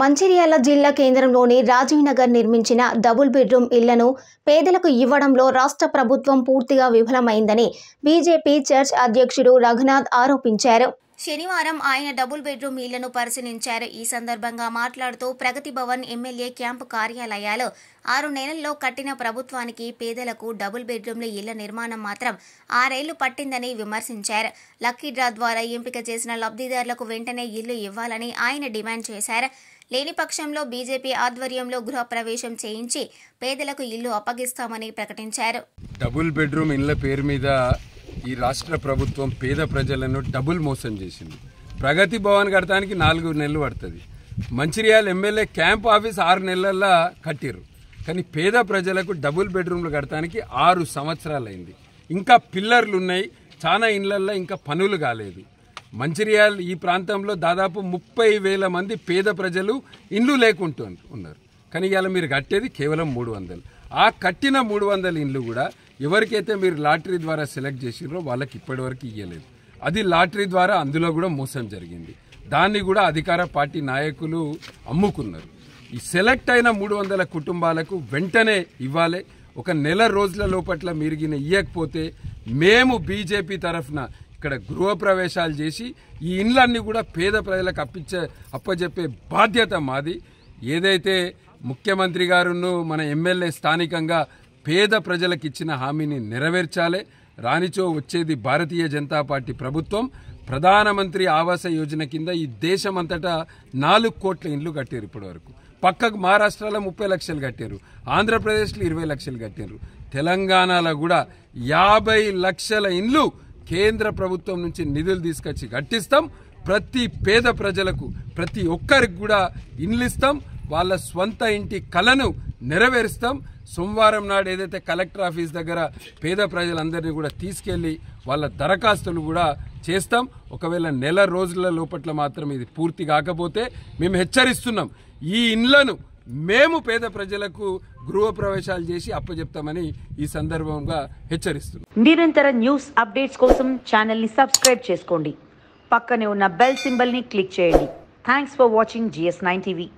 మంచిర్యాల జిల్లా కేంద్రంలోని నగర్ నిర్మించిన డబుల్ బెడ్రూమ్ ఇళ్లను పేదలకు ఇవ్వడంలో రాష్ట్ర ప్రభుత్వం పూర్తిగా విఫలమైందని బీజేపీ చర్చ్ అధ్యక్షుడు రఘునాథ్ ఆరోపించారు శనివారం ఆయన డబుల్ బెడ్రూమ్ ఇళ్లను పరిశీలించారు ఈ సందర్భంగా మాట్లాడుతూ ప్రగతి భవన్ ఎమ్మెల్యే క్యాంపు కార్యాలయాలు ఆరు నెలల్లో కట్టిన ప్రభుత్వానికి పేదలకు డబుల్ బెడ్రూమ్ల ఇళ్ల నిర్మాణం మాత్రం ఆరేళ్లు పట్టిందని విమర్శించారు లక్కీ డ్రా ద్వారా ఎంపిక చేసిన లబ్ధిదారులకు వెంటనే ఇల్లు ఇవ్వాలని ఆయన డిమాండ్ చేశారు లేని పక్షంలో బీజేపీ ఆధ్వర్యంలో గృహప్రవేశం చేయించి పేదలకు ఇల్లు అప్పగిస్తామని ప్రకటించారు డబుల్ బెడ్రూమ్ ఇళ్ల పేరు మీద ఈ రాష్ట్ర ప్రభుత్వం పేద ప్రజలను డబుల్ మోసం చేసింది ప్రగతి భవన్ కడతానికి నాలుగు నెలలు పడుతుంది మంచిర్యాల ఎమ్మెల్యే క్యాంప్ ఆఫీస్ ఆరు నెలల్లో కట్టిరు కానీ పేద ప్రజలకు డబుల్ బెడ్రూమ్లు కట్టడానికి ఆరు సంవత్సరాలైంది ఇంకా పిల్లర్లు ఉన్నాయి చాలా ఇళ్లల్లో ఇంకా పనులు కాలేదు మంచిర్యాల ఈ ప్రాంతంలో దాదాపు ముప్పై వేల మంది పేద ప్రజలు ఇండ్లు లేకుంటూ ఉన్నారు కానీ ఇవాళ మీరు కట్టేది కేవలం మూడు వందలు ఆ కట్టిన మూడు వందల ఇండ్లు కూడా ఎవరికైతే మీరు లాటరీ ద్వారా సెలెక్ట్ చేసిరో వాళ్ళకి ఇప్పటివరకు ఇవ్వలేదు అది లాటరీ ద్వారా అందులో కూడా మోసం జరిగింది దాన్ని కూడా అధికార పార్టీ నాయకులు అమ్ముకున్నారు ఈ సెలెక్ట్ అయిన మూడు వందల కుటుంబాలకు వెంటనే ఇవ్వాలి ఒక నెల రోజుల లోపట్ల మిరిగిన ఇవ్వకపోతే మేము బీజేపీ తరఫున ఇక్కడ గృహప్రవేశాలు చేసి ఈ ఇండ్లన్నీ కూడా పేద ప్రజలకు అప్పించే అప్పజెప్పే బాధ్యత మాది ఏదైతే ముఖ్యమంత్రి గారును మన ఎమ్మెల్యే స్థానికంగా పేద ప్రజలకు ఇచ్చిన హామీని నెరవేర్చాలి రానిచో వచ్చేది భారతీయ జనతా పార్టీ ప్రభుత్వం ప్రధానమంత్రి ఆవాస యోజన కింద ఈ దేశమంతటా నాలుగు కోట్ల ఇండ్లు కట్టారు ఇప్పటివరకు పక్కకు మహారాష్ట్రలో ముప్పై లక్షలు కట్టారు ఆంధ్రప్రదేశ్లో ఇరవై లక్షలు కట్టారు తెలంగాణలో కూడా యాభై లక్షల ఇండ్లు కేంద్ర ప్రభుత్వం నుంచి నిధులు తీసుకొచ్చి కట్టిస్తాం ప్రతి పేద ప్రజలకు ప్రతి ఒక్కరికి కూడా ఇండ్లు ఇస్తాం వాళ్ళ స్వంత ఇంటి కలను నెరవేరుస్తాం సోమవారం నాడు ఏదైతే కలెక్టర్ ఆఫీస్ దగ్గర పేద ప్రజలందరినీ కూడా తీసుకెళ్ళి వాళ్ళ దరఖాస్తులు కూడా చేస్తాం ఒకవేళ నెల రోజుల లోపట్ల మాత్రం ఇది పూర్తి కాకపోతే మేము హెచ్చరిస్తున్నాం ఈ ఇండ్లను మేము పేద ప్రజలకు గృహప్రవేశాలు చేసి అప్పచెప్తామని ఈ సందర్భంగా హెచ్చరిస్తున్నాం నిరంతర న్యూస్ అప్డేట్స్ కోసం ఛానల్ని సబ్స్క్రైబ్ చేసుకోండి పక్కనే ఉన్న బెల్ సింబల్ని క్లిక్ చేయండి thanks for watching GS nine TV